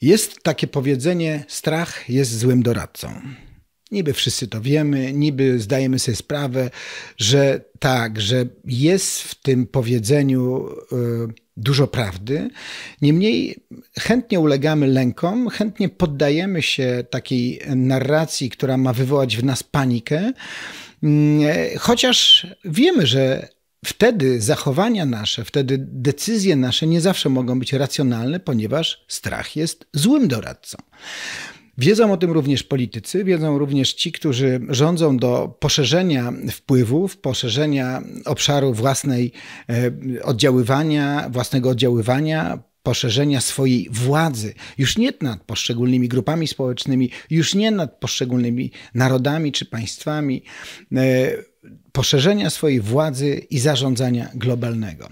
Jest takie powiedzenie: strach jest złym doradcą. Niby wszyscy to wiemy, niby zdajemy sobie sprawę, że tak, że jest w tym powiedzeniu y, dużo prawdy. Niemniej chętnie ulegamy lękom, chętnie poddajemy się takiej narracji, która ma wywołać w nas panikę, mm, e, chociaż wiemy, że wtedy zachowania nasze, wtedy decyzje nasze nie zawsze mogą być racjonalne, ponieważ strach jest złym doradcą. Wiedzą o tym również politycy, wiedzą również ci, którzy rządzą do poszerzenia wpływów, poszerzenia obszaru własnej e, oddziaływania, własnego oddziaływania, poszerzenia swojej władzy, już nie nad poszczególnymi grupami społecznymi, już nie nad poszczególnymi narodami czy państwami. E, poszerzenia swojej władzy i zarządzania globalnego.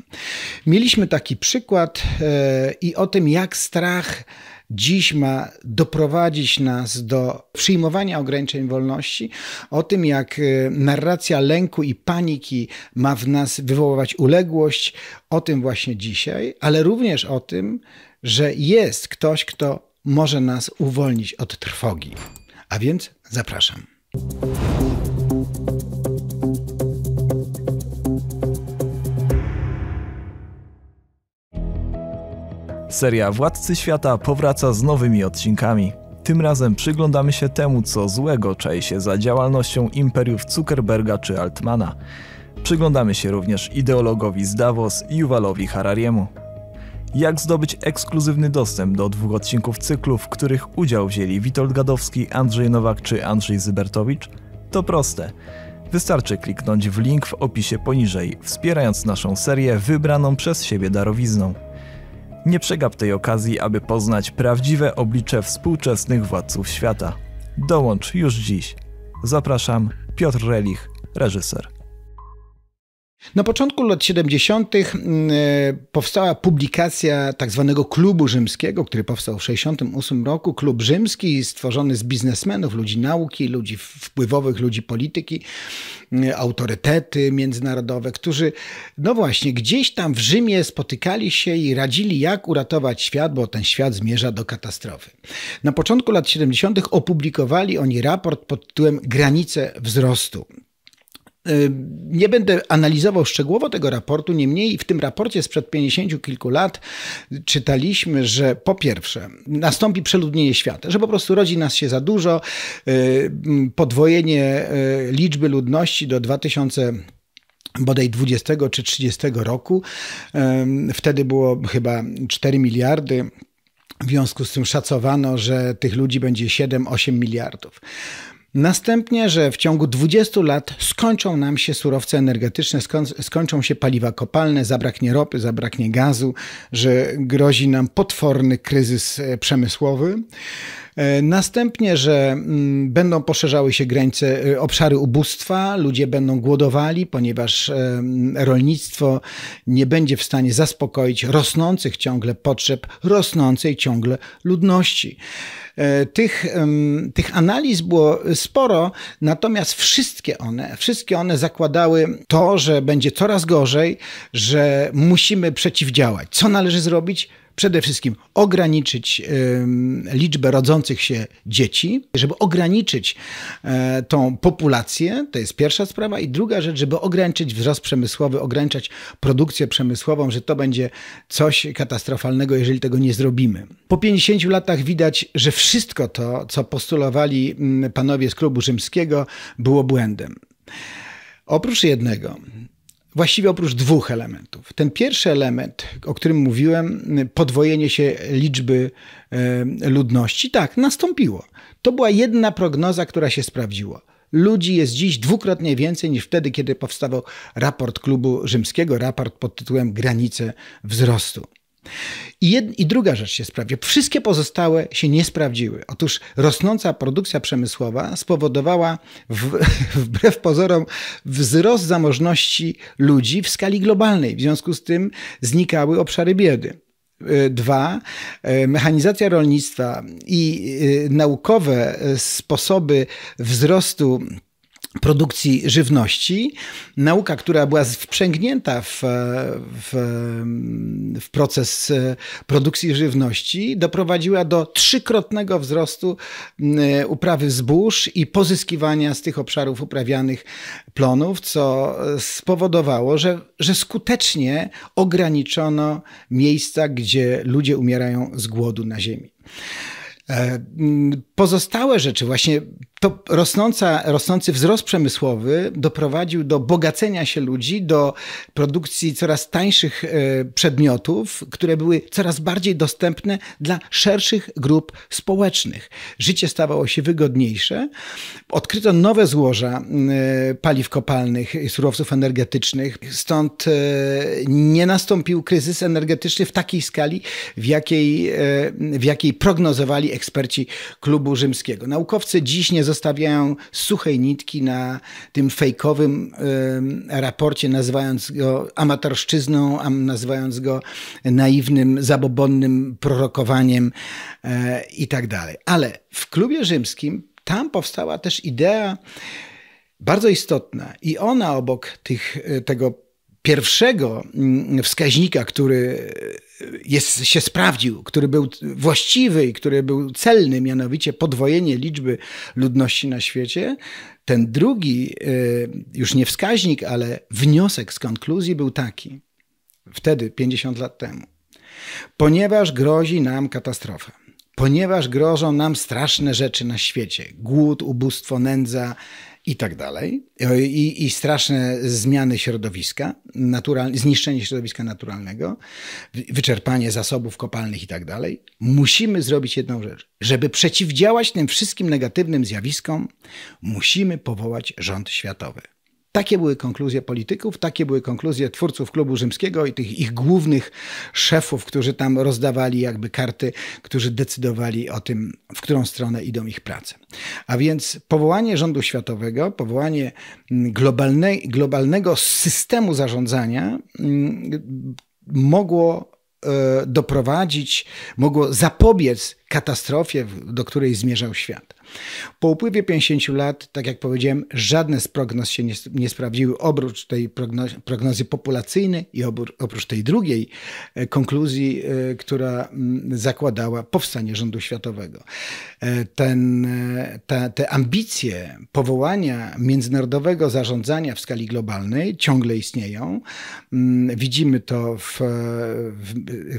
Mieliśmy taki przykład e, i o tym, jak strach dziś ma doprowadzić nas do przyjmowania ograniczeń wolności, o tym, jak e, narracja lęku i paniki ma w nas wywoływać uległość, o tym właśnie dzisiaj, ale również o tym, że jest ktoś, kto może nas uwolnić od trwogi. A więc zapraszam. Seria Władcy Świata powraca z nowymi odcinkami. Tym razem przyglądamy się temu, co złego czai się za działalnością imperiów Zuckerberga czy Altmana. Przyglądamy się również ideologowi z Davos i Juwalowi Harariemu. Jak zdobyć ekskluzywny dostęp do dwóch odcinków cyklu, w których udział wzięli Witold Gadowski, Andrzej Nowak czy Andrzej Zybertowicz? To proste. Wystarczy kliknąć w link w opisie poniżej, wspierając naszą serię wybraną przez siebie darowizną. Nie przegap tej okazji, aby poznać prawdziwe oblicze współczesnych władców świata. Dołącz już dziś. Zapraszam, Piotr Relich, reżyser. Na początku lat 70. Mm, e, powstała publikacja tzw. Tak klubu rzymskiego, który powstał w 1968 roku. Klub rzymski stworzony z biznesmenów, ludzi nauki, ludzi wpływowych, ludzi polityki, mm, autorytety międzynarodowe, którzy, no właśnie, gdzieś tam w Rzymie spotykali się i radzili, jak uratować świat, bo ten świat zmierza do katastrofy. Na początku lat 70. opublikowali oni raport pod tytułem Granice wzrostu. Nie będę analizował szczegółowo tego raportu, niemniej w tym raporcie sprzed 50 kilku lat czytaliśmy, że po pierwsze nastąpi przeludnienie świata, że po prostu rodzi nas się za dużo, y, podwojenie y, liczby ludności do 2000 bodaj 20 czy 30 roku. Y, wtedy było chyba 4 miliardy. W związku z tym szacowano, że tych ludzi będzie 7-8 miliardów. Następnie, że w ciągu 20 lat skończą nam się surowce energetyczne, skończą się paliwa kopalne, zabraknie ropy, zabraknie gazu, że grozi nam potworny kryzys e, przemysłowy. E, następnie, że mm, będą poszerzały się granice e, obszary ubóstwa, ludzie będą głodowali, ponieważ e, mm, rolnictwo nie będzie w stanie zaspokoić rosnących ciągle potrzeb, rosnącej ciągle ludności. Tych, tych analiz było sporo, natomiast wszystkie one, wszystkie one zakładały to, że będzie coraz gorzej, że musimy przeciwdziałać. Co należy zrobić? przede wszystkim ograniczyć liczbę rodzących się dzieci, żeby ograniczyć e, tą populację, to jest pierwsza sprawa. I druga rzecz, żeby ograniczyć wzrost przemysłowy, ograniczać produkcję przemysłową, że to będzie coś katastrofalnego, jeżeli tego nie zrobimy. Po 50 latach widać, że wszystko to, co postulowali mm, panowie z klubu rzymskiego, było błędem. Oprócz jednego, właściwie oprócz dwóch elementów. Ten pierwszy element, o którym mówiłem, podwojenie się liczby e, ludności, tak, nastąpiło. To była jedna prognoza, która się sprawdziła. Ludzi jest dziś dwukrotnie więcej niż wtedy, kiedy powstawał raport klubu rzymskiego, raport pod tytułem Granice wzrostu. I, jed, I, druga rzecz się sprawdzi. Wszystkie pozostałe się nie sprawdziły. Otóż rosnąca produkcja przemysłowa spowodowała, w, wbrew pozorom, wzrost zamożności ludzi w skali globalnej. W związku z tym znikały obszary biedy. E, dwa, e, mechanizacja rolnictwa i e, naukowe sposoby wzrostu produkcji żywności. Nauka, która była wprzęgnięta w, e, w, w, proces e, produkcji żywności, doprowadziła do trzykrotnego wzrostu e, uprawy zbóż i pozyskiwania z tych obszarów uprawianych plonów, co spowodowało, że, że skutecznie ograniczono miejsca, gdzie ludzie umierają z głodu na ziemi. Pozostałe rzeczy, właśnie to rosnąca, rosnący wzrost przemysłowy doprowadził do bogacenia się ludzi, do produkcji coraz tańszych e, przedmiotów, które były coraz bardziej dostępne dla szerszych grup społecznych. Życie stawało się wygodniejsze. Odkryto nowe złoża e, paliw kopalnych, surowców energetycznych, stąd e, nie nastąpił kryzys energetyczny w takiej skali, w jakiej, w jakiej prognozowali eksperci klubu rzymskiego. Naukowcy dziś nie zostawiają suchej nitki na tym fejkowym raporcie, nazywając go amatorszczyzną, a nazywając go naiwnym, zabobonnym prorokowaniem e, i tak dalej. Ale w klubie rzymskim tam powstała też idea bardzo istotna i ona obok tych, e, tego pierwszego mm, wskaźnika, który jest, się sprawdził, który był właściwy i który był celny, mianowicie podwojenie liczby ludności na świecie, ten drugi, y, już nie wskaźnik, ale wniosek z konkluzji był taki, wtedy, 50 lat temu. Ponieważ grozi nam katastrofa, ponieważ grożą nam straszne rzeczy na świecie głód, ubóstwo, nędza, i tak dalej. I, i straszne zmiany środowiska, natural, zniszczenie środowiska naturalnego, wyczerpanie zasobów kopalnych i tak dalej. Musimy zrobić jedną rzecz. Żeby przeciwdziałać tym wszystkim negatywnym zjawiskom, musimy powołać rząd światowy. Takie były konkluzje polityków, takie były konkluzje twórców klubu rzymskiego i tych ich głównych szefów, którzy tam rozdawali jakby karty, którzy decydowali o tym, w którą stronę idą ich prace. A więc powołanie rządu światowego, powołanie globalne, globalnego systemu zarządzania mm, mogło e, doprowadzić, mogło zapobiec katastrofie, do której zmierzał świat. Po upływie 50 lat, tak jak powiedziałem, żadne z prognoz się nie, nie sprawdziły, oprócz tej prognozy populacyjnej i oprócz tej drugiej e, konkluzji, e, która mm, zakładała powstanie rządu światowego. E, ten, ta, te ambicje powołania międzynarodowego zarządzania w skali globalnej ciągle istnieją. Mm, widzimy to w, w,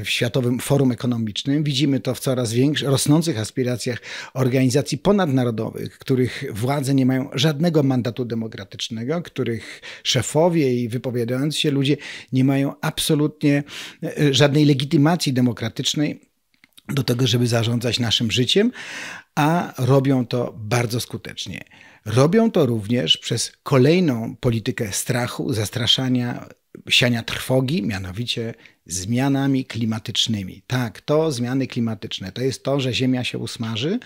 w Światowym Forum Ekonomicznym, widzimy to w coraz większych, rosnących aspiracjach organizacji ponad ponadnarodowych, których władze nie mają żadnego mandatu demokratycznego, których szefowie i wypowiadający się ludzie nie mają absolutnie e, żadnej legitymacji demokratycznej do tego, żeby zarządzać naszym życiem, a robią to bardzo skutecznie. Robią to również przez kolejną politykę strachu, zastraszania, siania trwogi, mianowicie zmianami klimatycznymi. Tak, to zmiany klimatyczne. To jest to, że Ziemia się usmaży.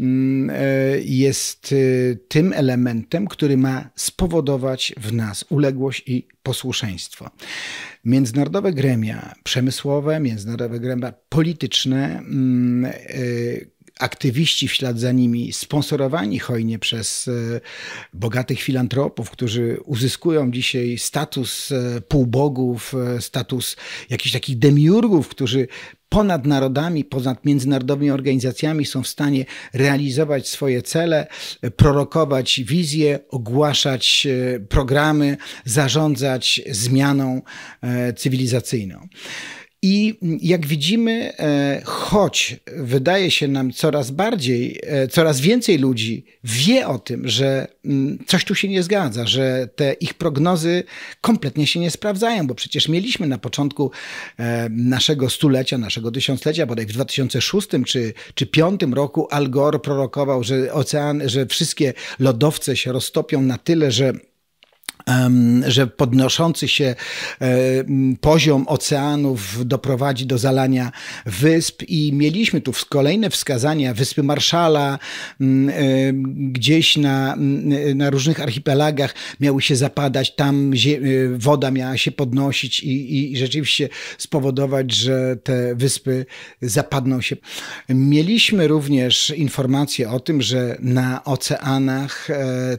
Mm, e, jest y, tym elementem, który ma spowodować w nas uległość i posłuszeństwo. Międzynarodowe gremia przemysłowe, międzynarodowe gremia polityczne, mm, e, aktywiści w ślad za nimi, sponsorowani hojnie przez e, bogatych filantropów, którzy uzyskują dzisiaj status e, półbogów, e, status jakichś takich demiurgów, którzy ponad narodami, ponad międzynarodowymi organizacjami są w stanie realizować swoje cele, prorokować wizje, ogłaszać programy, zarządzać zmianą cywilizacyjną. I jak widzimy, e, choć wydaje się nam coraz bardziej, e, coraz więcej ludzi wie o tym, że mm, coś tu się nie zgadza, że te ich prognozy kompletnie się nie sprawdzają, bo przecież mieliśmy na początku e, naszego stulecia, naszego tysiąclecia, bodaj w 2006 czy, czy 2005 roku Al Gore prorokował, że ocean, że wszystkie lodowce się roztopią na tyle, że że podnoszący się e, poziom oceanów doprowadzi do zalania wysp i mieliśmy tu kolejne wskazania Wyspy Marszala, e, gdzieś na, e, na różnych archipelagach miały się zapadać, tam woda miała się podnosić i, i rzeczywiście spowodować, że te wyspy zapadną się. Mieliśmy również informacje o tym, że na oceanach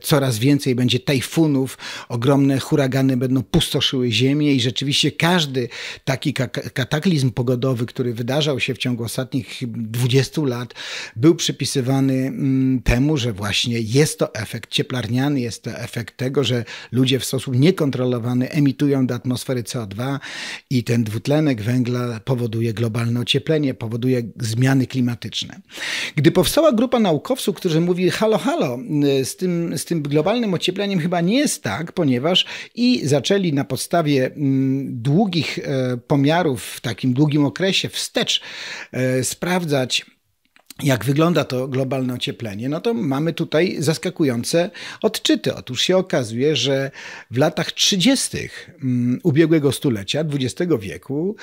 coraz więcej będzie tajfunów, ogromne huragany będą pustoszyły ziemię i rzeczywiście każdy taki kataklizm pogodowy, który wydarzał się w ciągu ostatnich 20 lat, był przypisywany mm, temu, że właśnie jest to efekt cieplarniany, jest to efekt tego, że ludzie w sposób niekontrolowany emitują do atmosfery CO2 i ten dwutlenek węgla powoduje globalne ocieplenie, powoduje zmiany klimatyczne. Gdy powstała grupa naukowców, którzy mówili halo, halo, y, z tym, z tym globalnym ociepleniem chyba nie jest tak, ponieważ i zaczęli na podstawie mm, długich e, pomiarów w takim długim okresie wstecz e, sprawdzać jak wygląda to globalne ocieplenie, no to mamy tutaj zaskakujące odczyty. Otóż się okazuje, że w latach 30. Mm, ubiegłego stulecia, XX wieku,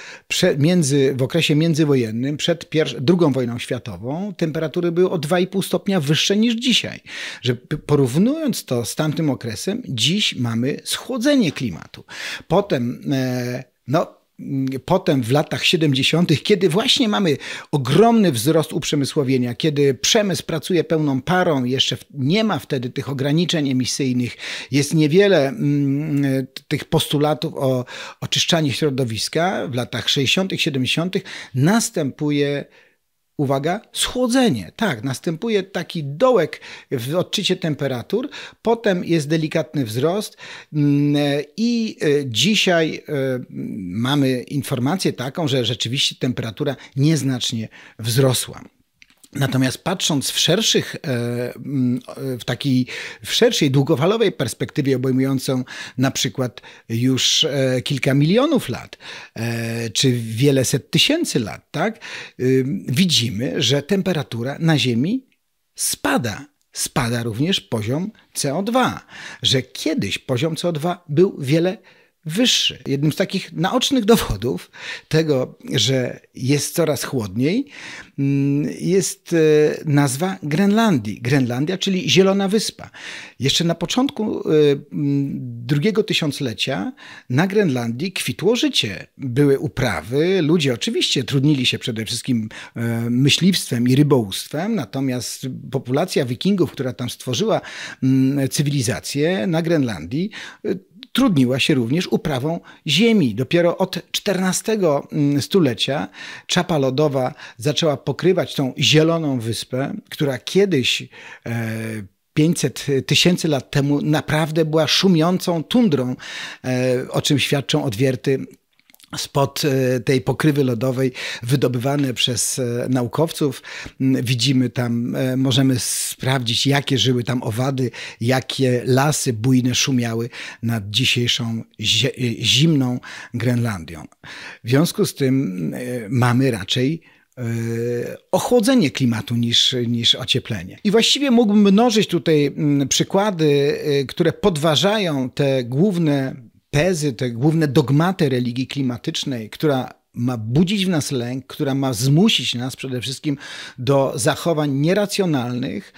między, w okresie międzywojennym, przed II wojną światową, temperatury były o 2,5 stopnia wyższe niż dzisiaj. Że porównując to z tamtym okresem, dziś mamy schłodzenie klimatu. Potem, e, no, Mm, potem w latach 70., kiedy właśnie mamy ogromny wzrost uprzemysłowienia, kiedy przemysł pracuje pełną parą, jeszcze nie ma wtedy tych ograniczeń emisyjnych, jest niewiele mm, tych postulatów o oczyszczaniu środowiska, w latach 60., 70. następuje uwaga, schłodzenie. Tak, następuje taki dołek w odczycie temperatur, potem jest delikatny wzrost mm, i e, dzisiaj e, mamy informację taką, że rzeczywiście temperatura nieznacznie wzrosła. Natomiast patrząc w szerszych, e, e, w takiej w szerszej długofalowej perspektywie obejmującą na przykład już e, kilka milionów lat, czy wiele set tysięcy lat, tak, y, widzimy, że temperatura na Ziemi spada. Spada również poziom CO2, że kiedyś poziom CO2 był wiele wyższy. Jednym z takich naocznych dowodów tego, że jest coraz chłodniej, mm, jest e, nazwa Grenlandii. Grenlandia, czyli Zielona Wyspa. Jeszcze na początku e, mm, drugiego tysiąclecia na Grenlandii kwitło życie. Były uprawy, ludzie oczywiście trudnili się przede wszystkim e, myśliwstwem i rybołówstwem, natomiast populacja wikingów, która tam stworzyła mm, cywilizację na Grenlandii, trudniła się również uprawą ziemi. Dopiero od XIV mm, stulecia czapa lodowa zaczęła pokrywać tą zieloną wyspę, która kiedyś e, 500 tysięcy lat temu naprawdę była szumiącą tundrą, e, o czym świadczą odwierty spod e, tej pokrywy lodowej wydobywane przez e, naukowców. Mm, widzimy tam, e, możemy sprawdzić, jakie żyły tam owady, jakie lasy bujne szumiały nad dzisiejszą zimną Grenlandią. W związku z tym mamy raczej ochłodzenie klimatu niż, niż ocieplenie. I właściwie mógłbym mnożyć tutaj mm, przykłady, które podważają te główne tezy, te główne dogmaty religii klimatycznej, która ma budzić w nas lęk, która ma zmusić nas przede wszystkim do zachowań nieracjonalnych,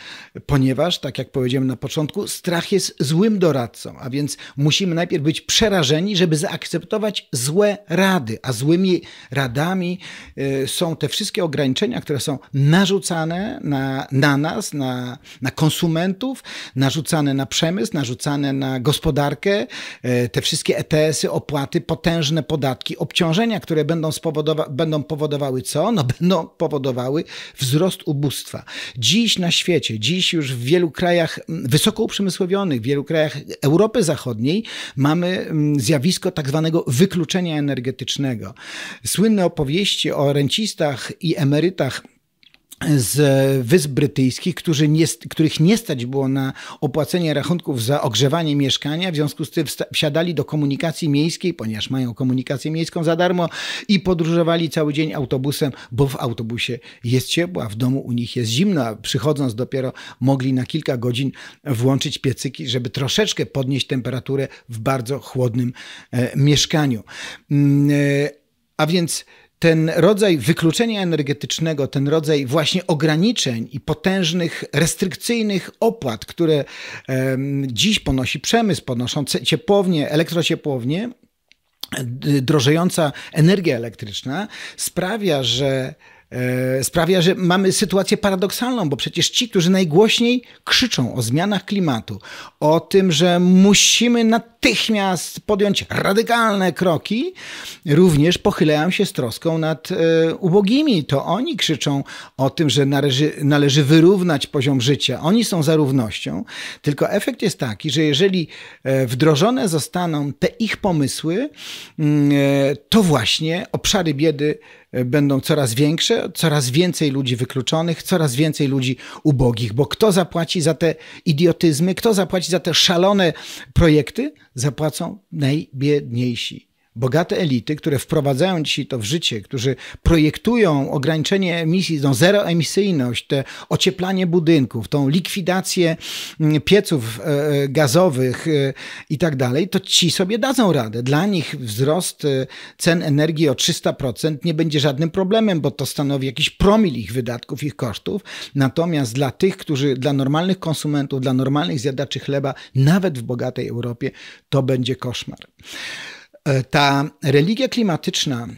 ponieważ, tak jak powiedziałem na początku, strach jest złym doradcą, a więc musimy najpierw być przerażeni, żeby zaakceptować złe rady, a złymi radami y, są te wszystkie ograniczenia, które są narzucane na, na nas, na, na konsumentów, narzucane na przemysł, narzucane na gospodarkę, y, te wszystkie ETS-y, opłaty, potężne podatki, obciążenia, które będą będą, spowodowa- będą powodowały co? No będą powodowały wzrost ubóstwa. Dziś na świecie, dziś już w wielu krajach mm, wysoko uprzemysłowionych, w wielu krajach Europy Zachodniej mamy mm, zjawisko tak zwanego wykluczenia energetycznego. Słynne opowieści o rencistach i emerytach z Wysp Brytyjskich, którzy nie, których nie stać było na opłacenie rachunków za ogrzewanie mieszkania, w związku z tym wsiadali do komunikacji miejskiej, ponieważ mają komunikację miejską za darmo i podróżowali cały dzień autobusem, bo w autobusie jest ciepło, a w domu u nich jest zimno, a przychodząc dopiero mogli na kilka godzin włączyć piecyki, żeby troszeczkę podnieść temperaturę w bardzo chłodnym e, mieszkaniu. Mm, e, a więc ten rodzaj wykluczenia energetycznego, ten rodzaj właśnie ograniczeń i potężnych, restrykcyjnych opłat, które dziś ponosi przemysł, ponoszą ciepłownie, elektrociepłownie, drożejąca energia elektryczna sprawia, że E, sprawia, że mamy sytuację paradoksalną, bo przecież ci, którzy najgłośniej krzyczą o zmianach klimatu, o tym, że musimy natychmiast podjąć radykalne kroki, również pochylają się z troską nad e, ubogimi. To oni krzyczą o tym, że należy, należy wyrównać poziom życia. Oni są za równością, tylko efekt jest taki, że jeżeli e, wdrożone zostaną te ich pomysły, mm, to właśnie obszary biedy E, będą coraz większe, coraz więcej ludzi wykluczonych, coraz więcej ludzi ubogich, bo kto zapłaci za te idiotyzmy, kto zapłaci za te szalone projekty? Zapłacą najbiedniejsi bogate elity, które wprowadzają dzisiaj to w życie, którzy projektują ograniczenie emisji, tą zeroemisyjność, te ocieplanie budynków, tą likwidację mm, pieców e, e, gazowych e, i tak dalej, to ci sobie dadzą radę. Dla nich wzrost cen energii o 300% nie będzie żadnym problemem, bo to stanowi jakiś promil ich wydatków, ich kosztów. Natomiast dla tych, którzy, dla normalnych konsumentów, dla normalnych zjadaczy chleba, nawet w bogatej Europie, to będzie koszmar. E, ta religia klimatyczna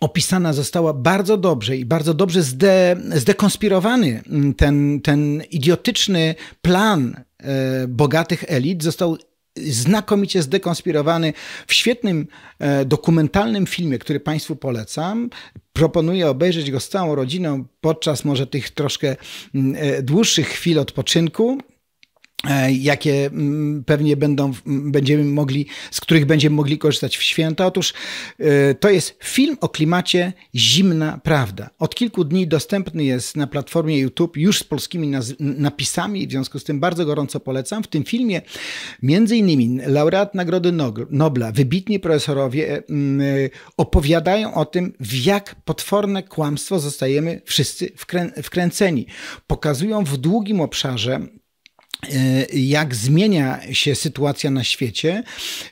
opisana została bardzo dobrze i bardzo dobrze zde, zdekonspirowany mm, ten, ten idiotyczny plan e, bogatych elit został znakomicie zdekonspirowany w świetnym e, dokumentalnym filmie, który Państwu polecam. Proponuję obejrzeć go z całą rodziną podczas może tych troszkę mm, dłuższych chwil odpoczynku. E, jakie mm, pewnie będą, będziemy mogli, z których będziemy mogli korzystać w święta. Otóż e, to jest film o klimacie Zimna Prawda. Od kilku dni dostępny jest na platformie YouTube już z polskimi napisami, w związku z tym bardzo gorąco polecam. W tym filmie między innymi laureat Nagrody Nobla, wybitni profesorowie e, opowiadają o tym, w jak potworne kłamstwo zostajemy wszyscy wkręceni. Pokazują w długim obszarze Y, jak zmienia się sytuacja na świecie.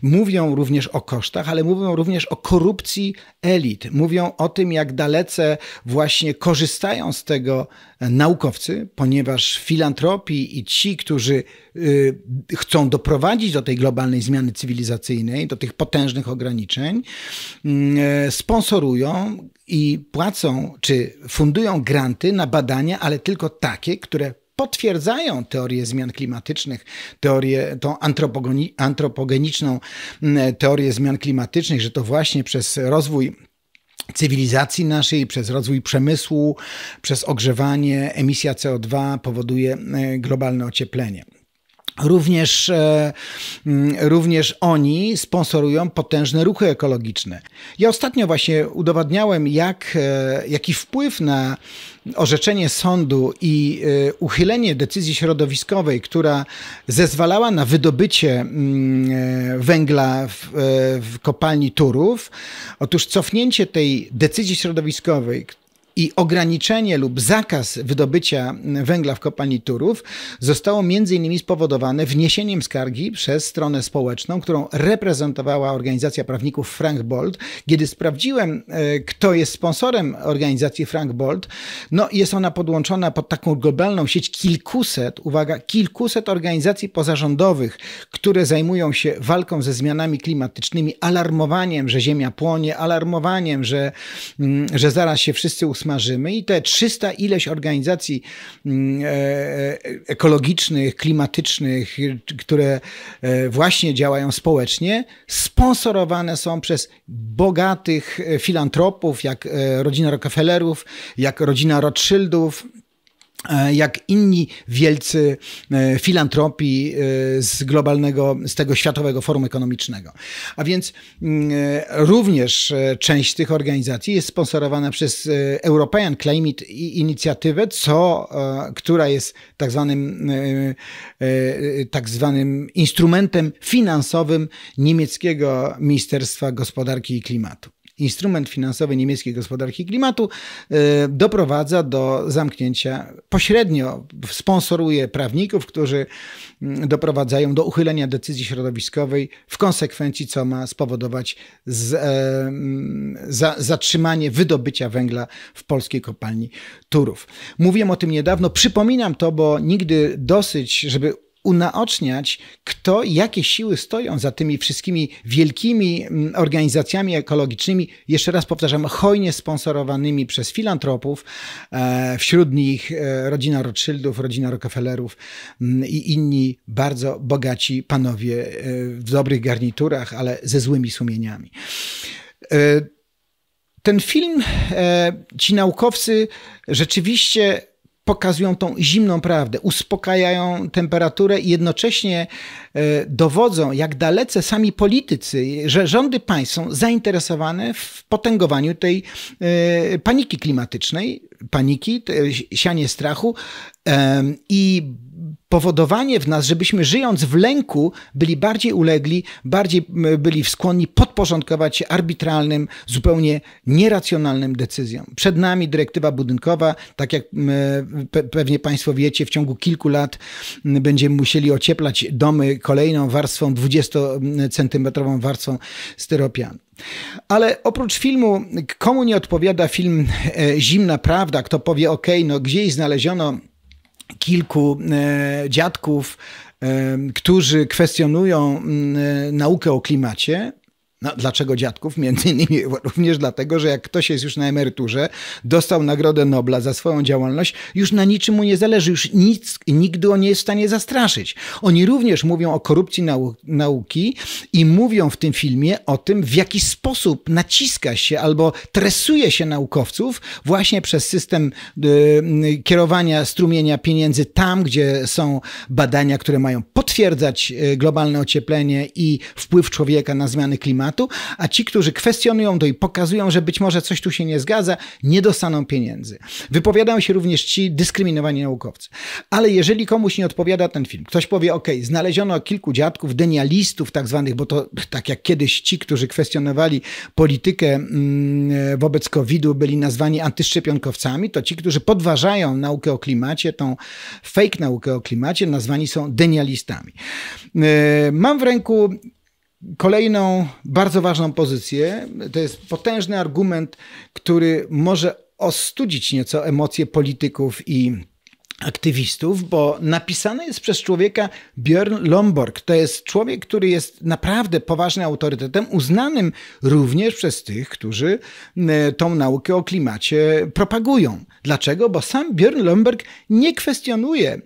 Mówią również o kosztach, ale mówią również o korupcji elit. Mówią o tym, jak dalece właśnie korzystają z tego naukowcy, ponieważ filantropi i ci, którzy y, chcą doprowadzić do tej globalnej zmiany cywilizacyjnej, do tych potężnych ograniczeń, y, sponsorują i płacą czy fundują granty na badania, ale tylko takie, które potwierdzają teorię zmian klimatycznych, teorię, tą antropogeniczną teorię zmian klimatycznych, że to właśnie przez rozwój cywilizacji naszej, przez rozwój przemysłu, przez ogrzewanie, emisja CO2 powoduje globalne ocieplenie. Również, e, mm, również oni sponsorują potężne ruchy ekologiczne. Ja ostatnio właśnie udowadniałem, jak, e, jaki wpływ na orzeczenie sądu i e, uchylenie decyzji środowiskowej, która zezwalała na wydobycie mm, węgla w, w kopalni Turów. Otóż cofnięcie tej decyzji środowiskowej, i ograniczenie lub zakaz wydobycia węgla w kopalni Turów zostało między innymi spowodowane wniesieniem skargi przez stronę społeczną, którą reprezentowała organizacja prawników Frank Bold. Kiedy sprawdziłem, e, kto jest sponsorem organizacji Frank Bold, no jest ona podłączona pod taką globalną sieć kilkuset, uwaga, kilkuset organizacji pozarządowych, które zajmują się walką ze zmianami klimatycznymi, alarmowaniem, że ziemia płonie, alarmowaniem, że, mm, że zaraz się wszyscy usmają i te 300 ileś organizacji mm, e, e, ekologicznych, klimatycznych, które e, właśnie działają społecznie, sponsorowane są przez bogatych filantropów, jak rodzina Rockefellerów, jak rodzina Rothschildów, E, jak inni wielcy e, filantropi e, z globalnego, z tego Światowego Forum Ekonomicznego. A więc mm, również część tych organizacji jest sponsorowana przez European Climate Initiative, co, która jest tak zwanym, tak zwanym instrumentem finansowym niemieckiego Ministerstwa Gospodarki i Klimatu instrument finansowy niemieckiej gospodarki klimatu, y, doprowadza do zamknięcia, pośrednio sponsoruje prawników, którzy mm, doprowadzają do uchylenia decyzji środowiskowej, w konsekwencji co ma spowodować z, e, mm, zatrzymanie wydobycia węgla w polskiej kopalni Turów. Mówiłem o tym niedawno, przypominam to, bo nigdy dosyć, żeby unaoczniać, kto, jakie siły stoją za tymi wszystkimi wielkimi mm, organizacjami ekologicznymi, jeszcze raz powtarzam, hojnie sponsorowanymi przez filantropów, e, wśród nich e, rodzina Rothschildów, rodzina Rockefellerów mm, i inni bardzo bogaci panowie e, w dobrych garniturach, ale ze złymi sumieniami. Ten film, ci naukowcy rzeczywiście pokazują tą zimną prawdę, uspokajają temperaturę i jednocześnie e, dowodzą, jak dalece sami politycy, że rządy państw są zainteresowane w potęgowaniu tej e, paniki klimatycznej, paniki, sianie strachu i powodowanie w nas, żebyśmy żyjąc w lęku byli bardziej ulegli, bardziej byli skłonni podporządkować się arbitralnym, zupełnie nieracjonalnym decyzjom. Przed nami dyrektywa budynkowa, tak jak pewnie Państwo wiecie, w ciągu kilku lat będziemy musieli ocieplać domy kolejną warstwą, 20-centymetrową warstwą styropianu. Ale oprócz filmu, komu nie odpowiada film e, Zimna Prawda, kto powie OK, no gdzieś znaleziono kilku e, dziadków, e, którzy kwestionują e, naukę o klimacie, no, dlaczego dziadków? Między innymi również dlatego, że jak ktoś jest już na emeryturze, dostał Nagrodę Nobla za swoją działalność, już na niczym mu nie zależy, już nic, nigdy on nie jest w stanie zastraszyć. Oni również mówią o korupcji nau nauki i mówią w tym filmie o tym, w jaki sposób naciska się albo tresuje się naukowców właśnie przez system y, y kierowania strumienia pieniędzy tam, gdzie są badania, które mają potwierdzać y, globalne ocieplenie i wpływ człowieka na zmiany klimatu tematu, a ci, którzy kwestionują to i pokazują, że być może coś tu się nie zgadza, nie dostaną pieniędzy. Wypowiadają się również ci dyskryminowani naukowcy. Ale jeżeli komuś nie odpowiada ten film, ktoś powie, ok, znaleziono kilku dziadków, denialistów tak zwanych, bo to tak jak kiedyś ci, którzy kwestionowali politykę mm, wobec COVID-u byli nazwani antyszczepionkowcami, to ci, którzy podważają naukę o klimacie, tą fake naukę o klimacie, nazwani są denialistami. E, mam w ręku Kolejną bardzo ważną pozycję to jest potężny argument, który może ostudzić nieco emocje polityków i aktywistów, bo napisane jest przez człowieka Björn Lomborg. To jest człowiek, który jest naprawdę poważnym autorytetem, uznanym również przez tych, którzy e, tą naukę o klimacie propagują. Dlaczego? Bo sam Björn Lomborg nie kwestionuje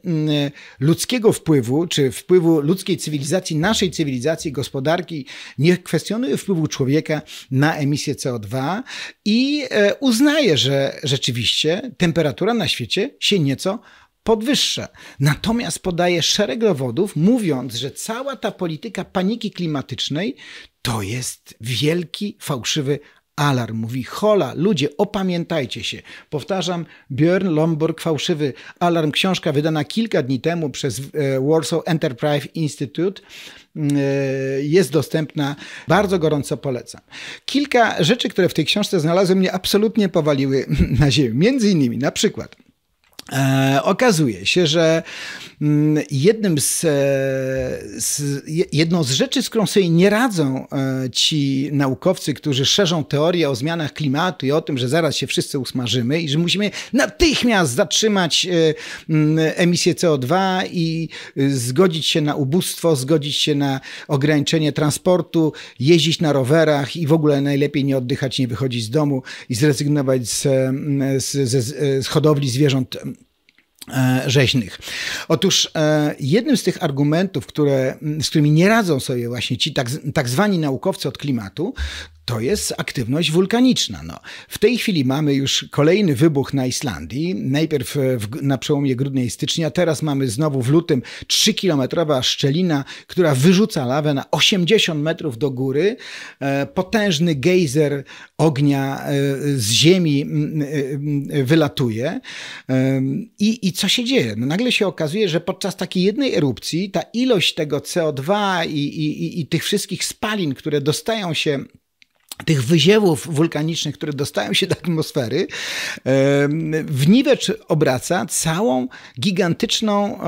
ludzkiego wpływu, czy wpływu ludzkiej cywilizacji, naszej cywilizacji, gospodarki, nie kwestionuje wpływu człowieka na emisję CO2 i e, uznaje, że rzeczywiście temperatura na świecie się nieco podwyższa. Natomiast podaje szereg dowodów, mówiąc, że cała ta polityka paniki klimatycznej to jest wielki, fałszywy alarm. Mówi, hola, ludzie, opamiętajcie się. Powtarzam, Björn Lomborg, fałszywy alarm, książka wydana kilka dni temu przez e, Warsaw Enterprise Institute, e, jest dostępna. Bardzo gorąco polecam. Kilka rzeczy, które w tej książce znalazłem, mnie absolutnie powaliły na ziemię. Między innymi, na przykład, E, okazuje się, że mm, jednym z, e, z, jedną z rzeczy, z którą sobie nie radzą e, ci naukowcy, którzy szerzą teorię o zmianach klimatu i o tym, że zaraz się wszyscy usmażymy i że musimy natychmiast zatrzymać mm, emisję CO2 i zgodzić się na ubóstwo, zgodzić się na ograniczenie transportu, jeździć na rowerach i w ogóle najlepiej nie oddychać, nie wychodzić z domu i zrezygnować z, mm, z, z hodowli zwierząt E, rzeźnych. Otóż e, jednym z tych argumentów, które, z którymi nie radzą sobie właśnie ci tak, tak zwani naukowcy od klimatu, to jest aktywność wulkaniczna. No. W tej chwili mamy już kolejny wybuch na Islandii. Najpierw e, w, na przełomie grudnia i stycznia, teraz mamy znowu w lutym 3-kilometrowa szczelina, która wyrzuca lawę na 80 metrów do góry. E, potężny gejzer ognia e, z ziemi wylatuje. I, i co się dzieje? No nagle się okazuje, że podczas takiej jednej erupcji ta ilość tego CO2 i, i, i tych wszystkich spalin, które dostają się tych wyziewów wulkanicznych, które dostają się do atmosfery, w niwecz obraca całą gigantyczną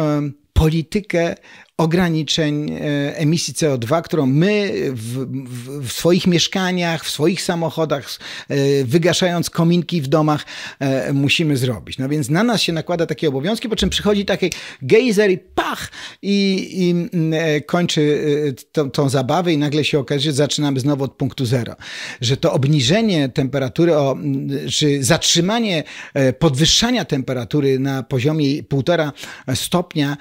politykę ograniczeń e, emisji CO2, którą my w, w, w, swoich mieszkaniach, w swoich samochodach, e, wygaszając kominki w domach, e, musimy zrobić. No więc na nas się nakłada takie obowiązki, po czym przychodzi taki gejzer i pach i, i mm, kończy tą, tą, zabawę i nagle się okazuje, że zaczynamy znowu od punktu zero. Że to obniżenie temperatury, o, czy zatrzymanie podwyższania temperatury na poziomie 1,5 stopnia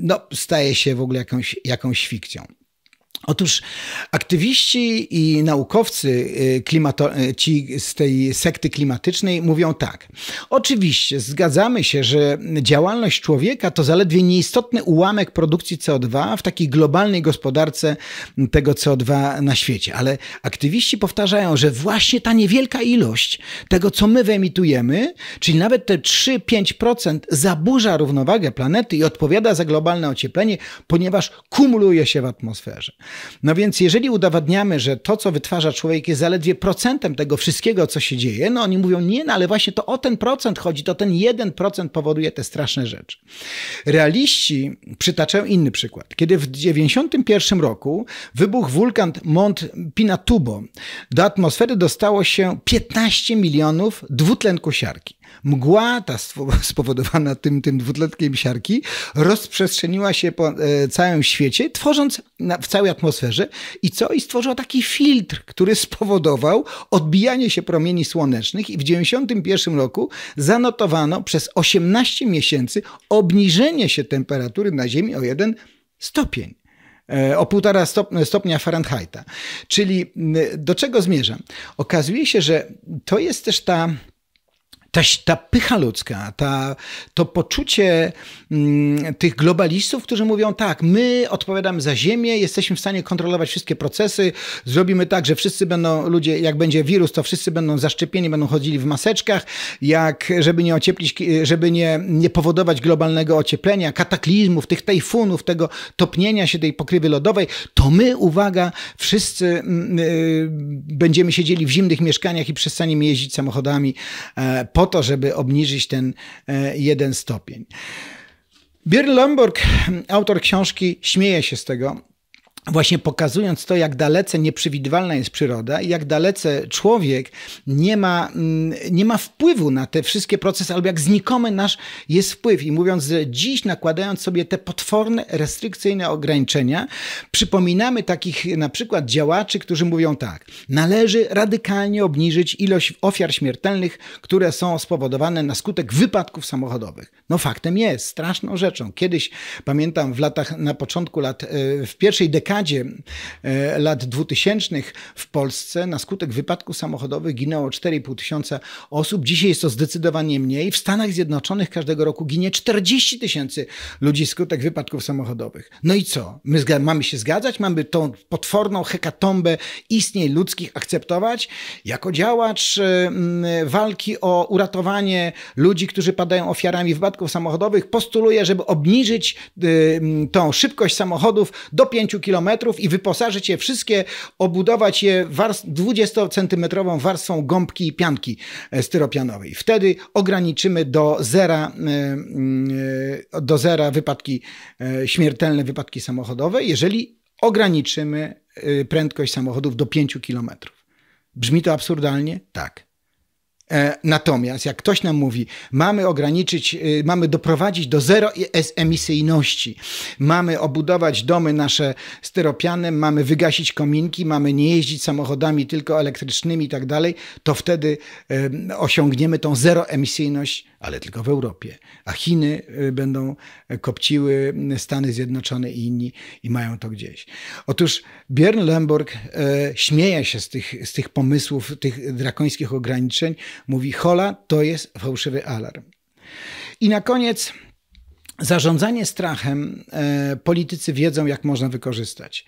no, no, staje się w ogóle jakąś, jakąś fikcją. Otóż aktywiści i naukowcy y, klimato, y, ci z tej sekty klimatycznej mówią tak. Oczywiście zgadzamy się, że działalność człowieka to zaledwie nieistotny ułamek produkcji CO2 w takiej globalnej gospodarce tego CO2 na świecie, ale aktywiści powtarzają, że właśnie ta niewielka ilość tego, co my wyemitujemy, czyli nawet te 3-5% zaburza równowagę planety i odpowiada za globalne ocieplenie, ponieważ kumuluje się w atmosferze. No więc jeżeli udowadniamy, że to, co wytwarza człowiek jest zaledwie procentem tego wszystkiego, co się dzieje, no oni mówią, nie, no ale właśnie to o ten procent chodzi, to ten jeden procent powoduje te straszne rzeczy. Realiści, przytaczają inny przykład. Kiedy w 1991 roku wybuchł wulkan Mont Pinatubo, do atmosfery dostało się 15 milionów dwutlenku siarki. Mgła, ta spowodowana tym, tym siarki, rozprzestrzeniła się po e, całym świecie, tworząc na, w całej atmosferze i co? I stworzyła taki filtr, który spowodował odbijanie się promieni słonecznych i w 1991 roku zanotowano przez 18 miesięcy obniżenie się temperatury na Ziemi o jeden stopień e, o półtora stopnia Fahrenheita. Czyli do czego zmierzam? Okazuje się, że to jest też ta ta, ta pycha ludzka, ta, to poczucie mm, tych globalistów, którzy mówią tak, my odpowiadamy za ziemię, jesteśmy w stanie kontrolować wszystkie procesy, zrobimy tak, że wszyscy będą ludzie, jak będzie wirus, to wszyscy będą zaszczepieni, będą chodzili w maseczkach, jak, żeby nie ocieplić, żeby nie, nie powodować globalnego ocieplenia, kataklizmów, tych tajfunów, tego topnienia się tej pokrywy lodowej, to my, uwaga, wszyscy mm, y, będziemy siedzieli w zimnych mieszkaniach i przestaniemy jeździć samochodami e, po po to, żeby obniżyć ten e, jeden stopień. Bir Lomborg, autor książki, śmieje się z tego, właśnie pokazując to, jak dalece nieprzewidywalna jest przyroda i jak dalece człowiek nie ma, mm, nie ma wpływu na te wszystkie procesy, albo jak znikomy nasz jest wpływ. I mówiąc, że dziś nakładając sobie te potworne, restrykcyjne ograniczenia, przypominamy takich na przykład działaczy, którzy mówią tak, należy radykalnie obniżyć ilość ofiar śmiertelnych, które są spowodowane na skutek wypadków samochodowych. No faktem jest, straszną rzeczą. Kiedyś, pamiętam w latach, na początku lat, e, w pierwszej dekadzie dekadzie e, lat 2000 w Polsce na skutek wypadków samochodowych ginęło 4,5 tysiąca osób. Dzisiaj jest to zdecydowanie mniej. W Stanach Zjednoczonych każdego roku ginie 40 tysięcy ludzi skutek wypadków samochodowych. No i co? My mamy się zgadzać? Mamy tą potworną hekatombę istnień ludzkich akceptować? Jako działacz e, walki o uratowanie ludzi, którzy padają ofiarami wypadków samochodowych, postuluję, żeby obniżyć e, tą szybkość samochodów do 5 km i wyposażyć je wszystkie, obudować je warstw, 20-centymetrową warstwą gąbki i pianki e, styropianowej. Wtedy ograniczymy do zera, e, e, do zera wypadki śmiertelne, wypadki samochodowe, jeżeli ograniczymy prędkość samochodów do 5 kilometrów. Brzmi to absurdalnie? Tak. E, natomiast jak ktoś nam mówi, mamy ograniczyć, e, mamy doprowadzić do zero emisyjności, mamy obudować domy nasze styropianem, mamy wygasić kominki, mamy nie jeździć samochodami tylko elektrycznymi i tak dalej, to wtedy osiągniemy tą zeroemisyjność ale tylko w Europie. A Chiny y, będą kopciły Stany Zjednoczone i inni i mają to gdzieś. Otóż Bjorn Lemborg y, śmieje się z tych, z tych pomysłów, tych drakońskich ograniczeń. Mówi, hola, to jest fałszywy alarm. I na koniec Zarządzanie strachem e, politycy wiedzą, jak można wykorzystać.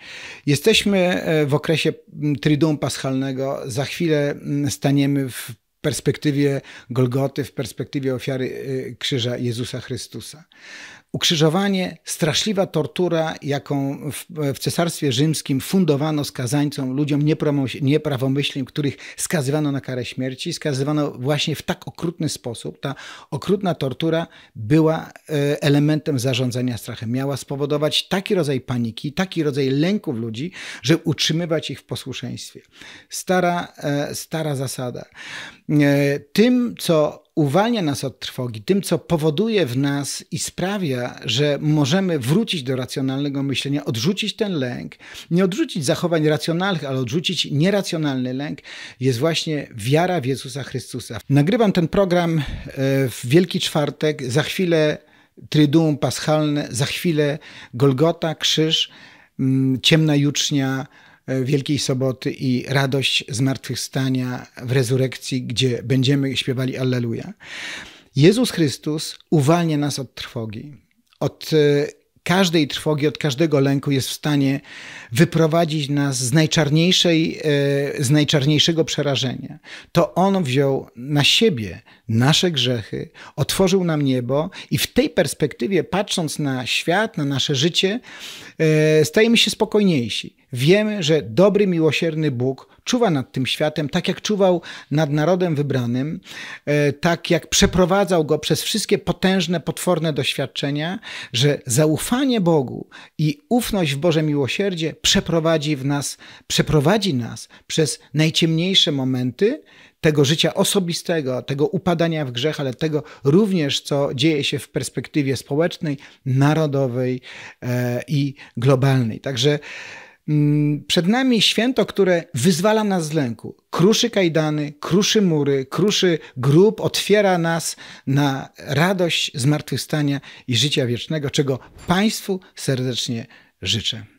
Jesteśmy w okresie Triduum Paschalnego. Za chwilę staniemy w perspektywie Golgoty, w perspektywie ofiary y, Krzyża Jezusa Chrystusa. Ukrzyżowanie, straszliwa tortura, jaką w, w, Cesarstwie Rzymskim fundowano skazańcom, ludziom nieprawomyślnym, których skazywano na karę śmierci, skazywano właśnie w tak okrutny sposób. Ta okrutna tortura była e, elementem zarządzania strachem. Miała spowodować taki rodzaj paniki, taki rodzaj lęków ludzi, żeby utrzymywać ich w posłuszeństwie. Stara, e, stara zasada. E, tym, co uwalnia nas od trwogi, tym, co powoduje w nas i sprawia, że możemy wrócić do racjonalnego myślenia, odrzucić ten lęk, nie odrzucić zachowań racjonalnych, ale odrzucić nieracjonalny lęk, jest właśnie wiara w Jezusa Chrystusa. Nagrywam ten program e, w Wielki Czwartek, za chwilę Triduum Paschalne, za chwilę Golgota, Krzyż, mm, Ciemna Jucznia, E, Wielkiej Soboty i radość zmartwychwstania w rezurekcji, gdzie będziemy śpiewali Alleluja. Jezus Chrystus uwalnia nas od trwogi, od e, każdej trwogi, od każdego lęku jest w stanie wyprowadzić nas z, najczarniejszej, e, z najczarniejszego przerażenia. To On wziął na siebie nasze grzechy, otworzył nam niebo i w tej perspektywie, patrząc na świat, na nasze życie, e, stajemy się spokojniejsi. Wiemy, że dobry, miłosierny Bóg czuwa nad tym światem, tak jak czuwał nad narodem wybranym, e, tak jak przeprowadzał go przez wszystkie potężne, potworne doświadczenia, że zaufanie Bogu i ufność w Boże miłosierdzie przeprowadzi w nas, przeprowadzi nas przez najciemniejsze momenty tego życia osobistego, tego upadania w grzech, ale tego również, co dzieje się w perspektywie społecznej, narodowej e, i globalnej. Także Mm, przed nami święto, które wyzwala nas z lęku. Kruszy kajdany, kruszy mury, kruszy grób, otwiera nas na radość zmartwychwstania i życia wiecznego, czego Państwu serdecznie życzę.